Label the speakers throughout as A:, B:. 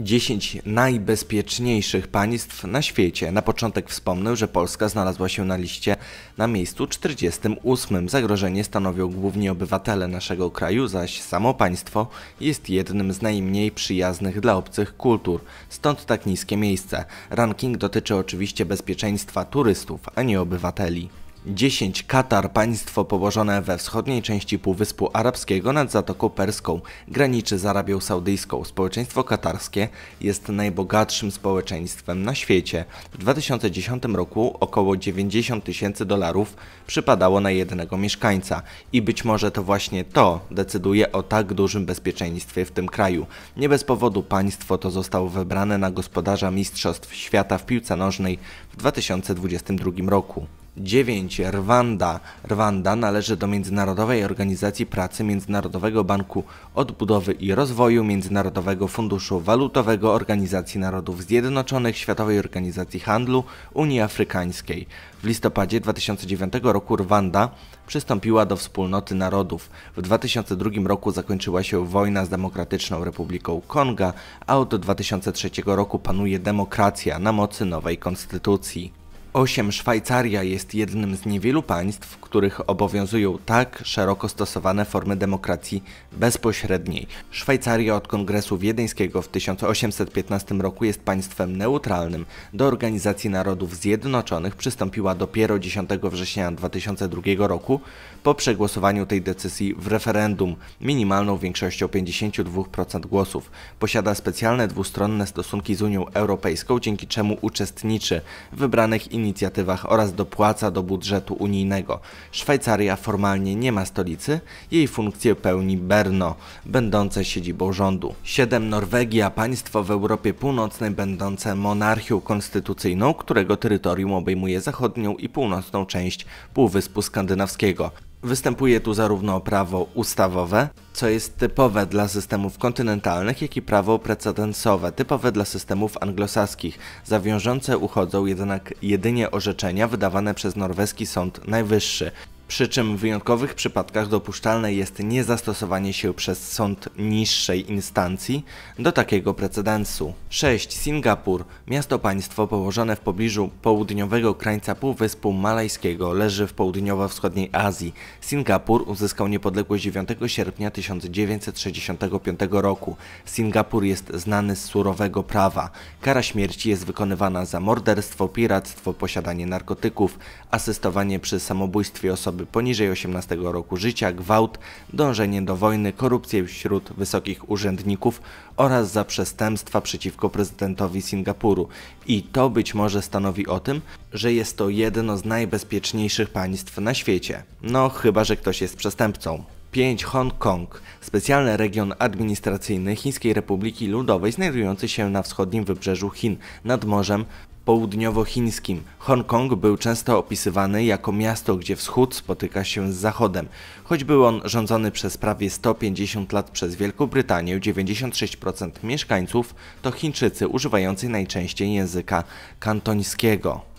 A: 10 najbezpieczniejszych państw na świecie. Na początek wspomnę, że Polska znalazła się na liście na miejscu 48. Zagrożenie stanowią głównie obywatele naszego kraju, zaś samo państwo jest jednym z najmniej przyjaznych dla obcych kultur, stąd tak niskie miejsce. Ranking dotyczy oczywiście bezpieczeństwa turystów, a nie obywateli. 10 Katar, państwo położone we wschodniej części Półwyspu Arabskiego nad Zatoką Perską, graniczy z Arabią Saudyjską. Społeczeństwo katarskie jest najbogatszym społeczeństwem na świecie. W 2010 roku około 90 tysięcy dolarów przypadało na jednego mieszkańca i być może to właśnie to decyduje o tak dużym bezpieczeństwie w tym kraju. Nie bez powodu państwo to zostało wybrane na gospodarza Mistrzostw Świata w piłce nożnej w 2022 roku. 9. Rwanda. Rwanda należy do Międzynarodowej Organizacji Pracy Międzynarodowego Banku Odbudowy i Rozwoju, Międzynarodowego Funduszu Walutowego, Organizacji Narodów Zjednoczonych, Światowej Organizacji Handlu, Unii Afrykańskiej. W listopadzie 2009 roku Rwanda przystąpiła do Wspólnoty Narodów. W 2002 roku zakończyła się wojna z Demokratyczną Republiką Konga, a od 2003 roku panuje demokracja na mocy nowej konstytucji. 8 Szwajcaria jest jednym z niewielu państw, w których obowiązują tak szeroko stosowane formy demokracji bezpośredniej. Szwajcaria od Kongresu Wiedeńskiego w 1815 roku jest państwem neutralnym. Do Organizacji Narodów Zjednoczonych przystąpiła dopiero 10 września 2002 roku po przegłosowaniu tej decyzji w referendum minimalną większością 52% głosów. Posiada specjalne dwustronne stosunki z Unią Europejską, dzięki czemu uczestniczy w wybranych inicjatywach inicjatywach oraz dopłaca do budżetu unijnego. Szwajcaria formalnie nie ma stolicy, jej funkcję pełni Berno, będące siedzibą rządu. 7. Norwegia, państwo w Europie Północnej będące monarchią konstytucyjną, którego terytorium obejmuje zachodnią i północną część Półwyspu Skandynawskiego. Występuje tu zarówno prawo ustawowe, co jest typowe dla systemów kontynentalnych, jak i prawo precedensowe, typowe dla systemów anglosaskich. Za wiążące uchodzą jednak jedynie orzeczenia wydawane przez norweski Sąd Najwyższy przy czym w wyjątkowych przypadkach dopuszczalne jest niezastosowanie się przez sąd niższej instancji do takiego precedensu. 6. Singapur, miasto-państwo położone w pobliżu południowego krańca Półwyspu Malajskiego, leży w południowo-wschodniej Azji. Singapur uzyskał niepodległość 9 sierpnia 1965 roku. Singapur jest znany z surowego prawa. Kara śmierci jest wykonywana za morderstwo, piractwo, posiadanie narkotyków, asystowanie przy samobójstwie osoby osoby poniżej 18 roku życia, gwałt, dążenie do wojny, korupcję wśród wysokich urzędników oraz za przestępstwa przeciwko prezydentowi Singapuru. I to być może stanowi o tym, że jest to jedno z najbezpieczniejszych państw na świecie. No, chyba że ktoś jest przestępcą. 5 Hongkong, specjalny region administracyjny Chińskiej Republiki Ludowej znajdujący się na wschodnim wybrzeżu Chin nad Morzem Południowochińskim. Hongkong był często opisywany jako miasto, gdzie wschód spotyka się z zachodem. Choć był on rządzony przez prawie 150 lat przez Wielką Brytanię, 96% mieszkańców to Chińczycy używający najczęściej języka kantońskiego.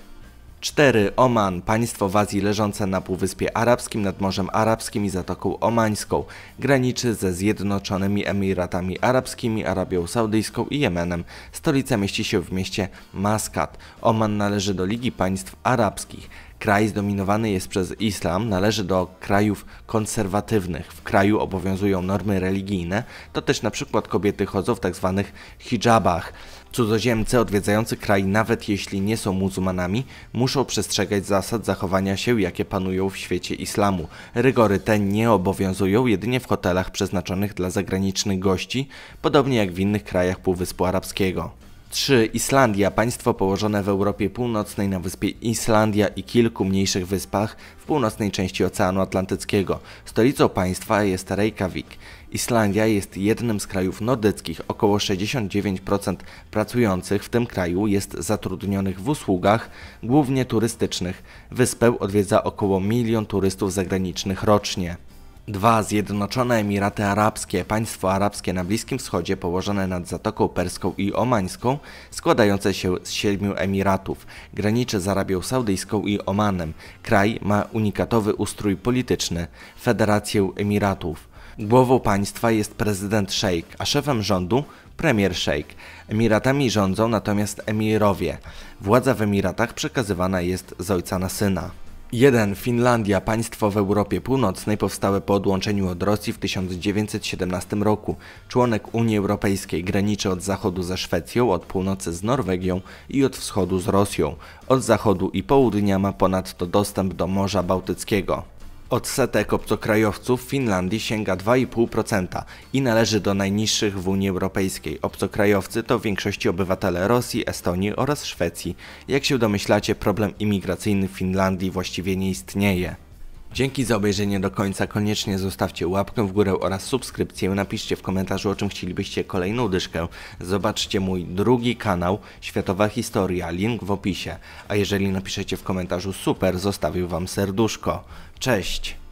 A: 4. Oman, państwo w Azji leżące na Półwyspie Arabskim nad Morzem Arabskim i Zatoką Omańską. Graniczy ze Zjednoczonymi Emiratami Arabskimi, Arabią Saudyjską i Jemenem. Stolica mieści się w mieście Maskat. Oman należy do Ligi Państw Arabskich. Kraj zdominowany jest przez islam, należy do krajów konserwatywnych. W kraju obowiązują normy religijne, to też na przykład kobiety chodzą w tzw. Tak hijabach. Cudzoziemcy odwiedzający kraj, nawet jeśli nie są muzułmanami, muszą przestrzegać zasad zachowania się, jakie panują w świecie islamu. Rygory te nie obowiązują jedynie w hotelach przeznaczonych dla zagranicznych gości, podobnie jak w innych krajach Półwyspu Arabskiego. 3. Islandia, państwo położone w Europie Północnej na wyspie Islandia i kilku mniejszych wyspach w północnej części Oceanu Atlantyckiego. Stolicą państwa jest Reykjavik. Islandia jest jednym z krajów nordyckich. Około 69% pracujących w tym kraju jest zatrudnionych w usługach, głównie turystycznych. Wyspę odwiedza około milion turystów zagranicznych rocznie. 2. Zjednoczone Emiraty Arabskie, państwo arabskie na Bliskim Wschodzie położone nad Zatoką Perską i Omańską, składające się z siedmiu emiratów. Graniczy z Arabią Saudyjską i Omanem. Kraj ma unikatowy ustrój polityczny, Federację Emiratów. Głową państwa jest prezydent szejk, a szefem rządu premier szejk. Emiratami rządzą natomiast emirowie. Władza w Emiratach przekazywana jest z ojca na syna. 1. Finlandia, państwo w Europie Północnej powstałe po odłączeniu od Rosji w 1917 roku. Członek Unii Europejskiej graniczy od zachodu ze Szwecją, od północy z Norwegią i od wschodu z Rosją. Od zachodu i południa ma ponadto dostęp do Morza Bałtyckiego. Odsetek obcokrajowców w Finlandii sięga 2,5% i należy do najniższych w Unii Europejskiej. Obcokrajowcy to w większości obywatele Rosji, Estonii oraz Szwecji. Jak się domyślacie, problem imigracyjny w Finlandii właściwie nie istnieje. Dzięki za obejrzenie do końca. Koniecznie zostawcie łapkę w górę oraz subskrypcję. Napiszcie w komentarzu, o czym chcielibyście kolejną dyszkę. Zobaczcie mój drugi kanał Światowa Historia, link w opisie. A jeżeli napiszecie w komentarzu super, zostawił Wam serduszko. Cześć!